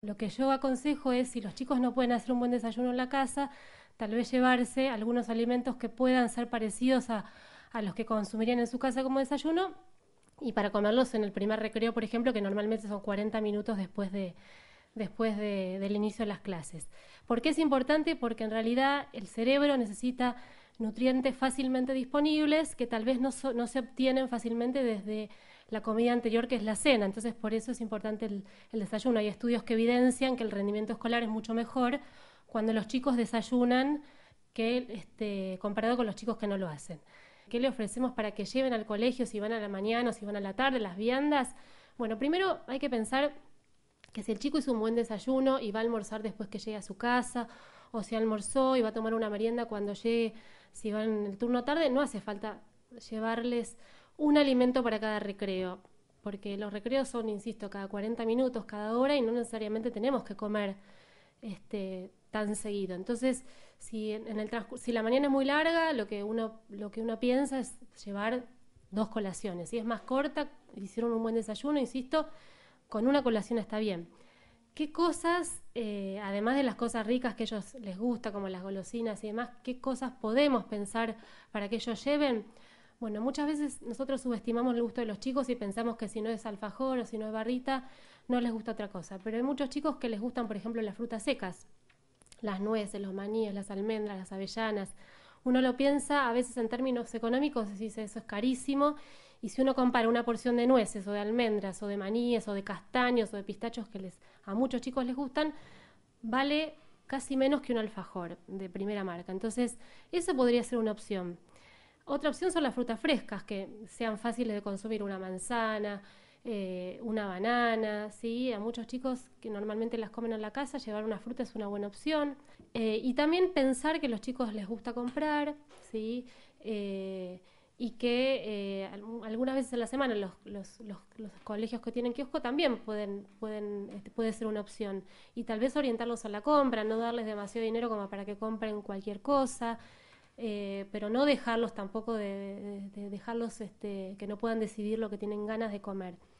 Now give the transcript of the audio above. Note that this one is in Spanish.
Lo que yo aconsejo es, si los chicos no pueden hacer un buen desayuno en la casa, tal vez llevarse algunos alimentos que puedan ser parecidos a, los que consumirían en su casa como desayuno y para comerlos en el primer recreo, por ejemplo, que normalmente son 40 minutos después de, después del inicio de las clases. ¿Por qué es importante? Porque en realidad el cerebro necesita nutrientes fácilmente disponibles que tal vez no, no, se obtienen fácilmente desde la comida anterior, que es la cena. Entonces, por eso es importante el, desayuno. Hay estudios que evidencian que el rendimiento escolar es mucho mejor cuando los chicos desayunan que este, comparado con los chicos que no lo hacen. ¿Qué le ofrecemos para que lleven al colegio si van a la mañana o si van a la tarde las viandas? Bueno, primero hay que pensar que si el chico hizo un buen desayuno y va a almorzar después que llegue a su casa, o si almorzó y va a tomar una merienda cuando llegue, si va en el turno tarde, no hace falta llevarles un alimento para cada recreo, porque los recreos son, insisto, cada 40 minutos, cada hora, y no necesariamente tenemos que comer este, tan seguido. Entonces, si, en el si la mañana es muy larga, lo que, uno, lo que uno piensa es llevar dos colaciones. Si es más corta, hicieron un buen desayuno, insisto, con una colación está bien. ¿Qué cosas, eh, además de las cosas ricas que ellos les gusta, como las golosinas y demás, qué cosas podemos pensar para que ellos lleven? Bueno, muchas veces nosotros subestimamos el gusto de los chicos y pensamos que si no es alfajor o si no es barrita, no les gusta otra cosa. Pero hay muchos chicos que les gustan, por ejemplo, las frutas secas, las nueces, los maníes, las almendras, las avellanas, uno lo piensa a veces en términos económicos, si dice eso es carísimo, y si uno compara una porción de nueces o de almendras o de maníes o de castaños o de pistachos que les, a muchos chicos les gustan, vale casi menos que un alfajor de primera marca. Entonces, eso podría ser una opción. Otra opción son las frutas frescas, que sean fáciles de consumir, una manzana, eh, una banana, ¿sí? A muchos chicos que normalmente las comen en la casa, llevar una fruta es una buena opción. Eh, y también pensar que los chicos les gusta comprar, ¿sí? Eh, y que algunas veces a la semana los, los, colegios que tienen kiosco también pueden, pueden este, puede ser una opción. Y tal vez orientarlos a la compra, no darles demasiado dinero como para que compren cualquier cosa. pero no dejarlos tampoco dejarlos este, que no puedan decidir lo que tienen ganas de comer.